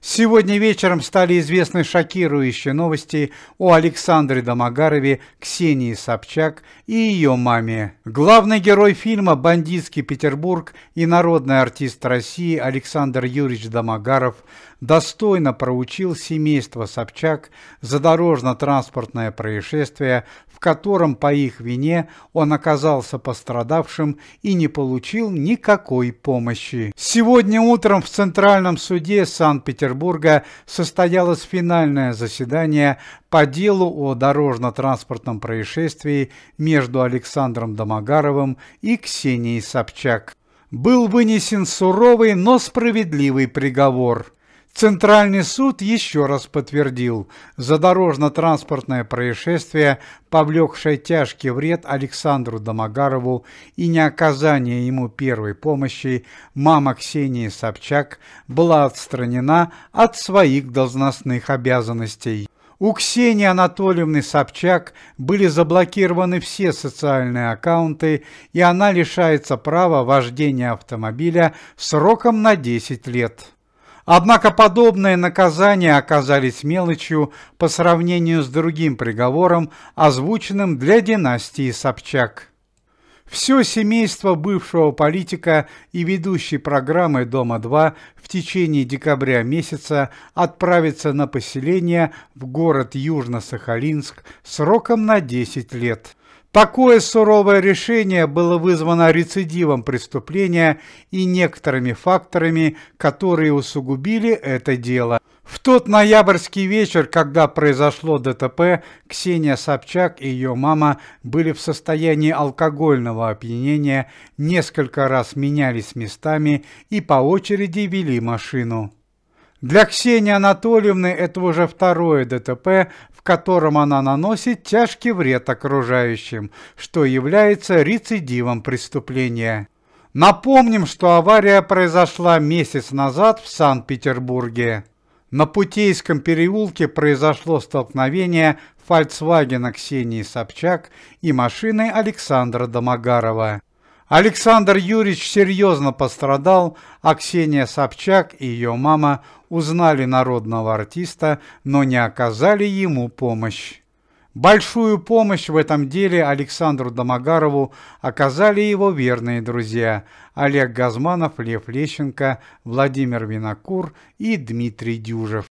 Сегодня вечером стали известны шокирующие новости о Александре Домогарове, Ксении Собчак и ее маме. Главный герой фильма «Бандитский Петербург» и народный артист России Александр Юрьевич Домогаров достойно проучил семейство Собчак за дорожно-транспортное происшествие, в котором по их вине он оказался пострадавшим и не получил никакой помощи. Сегодня утром в Центральном суде Санкт-Петербурга Петербурга состоялось финальное заседание по делу о дорожно-транспортном происшествии между Александром Домогаровым и Ксенией Собчак. Был вынесен суровый, но справедливый приговор. Центральный суд еще раз подтвердил за дорожно транспортное происшествие, повлекшее тяжкий вред Александру Домогарову и не оказание ему первой помощи, мама Ксении Собчак была отстранена от своих должностных обязанностей. У Ксении Анатольевны Собчак были заблокированы все социальные аккаунты, и она лишается права вождения автомобиля сроком на 10 лет. Однако подобные наказания оказались мелочью по сравнению с другим приговором, озвученным для династии Собчак. Все семейство бывшего политика и ведущей программы «Дома-2» в течение декабря месяца отправится на поселение в город Южно-Сахалинск сроком на 10 лет. Такое суровое решение было вызвано рецидивом преступления и некоторыми факторами, которые усугубили это дело. В тот ноябрьский вечер, когда произошло ДТП, Ксения Собчак и ее мама были в состоянии алкогольного опьянения, несколько раз менялись местами и по очереди вели машину. Для Ксении Анатольевны это уже второе ДТП, в котором она наносит тяжкий вред окружающим, что является рецидивом преступления. Напомним, что авария произошла месяц назад в Санкт-Петербурге. На Путейском переулке произошло столкновение Фольксвагена Ксении Собчак и машины Александра Домогарова. Александр Юрьевич серьезно пострадал, а Ксения Собчак и ее мама узнали народного артиста, но не оказали ему помощь. Большую помощь в этом деле Александру Домогарову оказали его верные друзья Олег Газманов, Лев Лещенко, Владимир Винокур и Дмитрий Дюжев.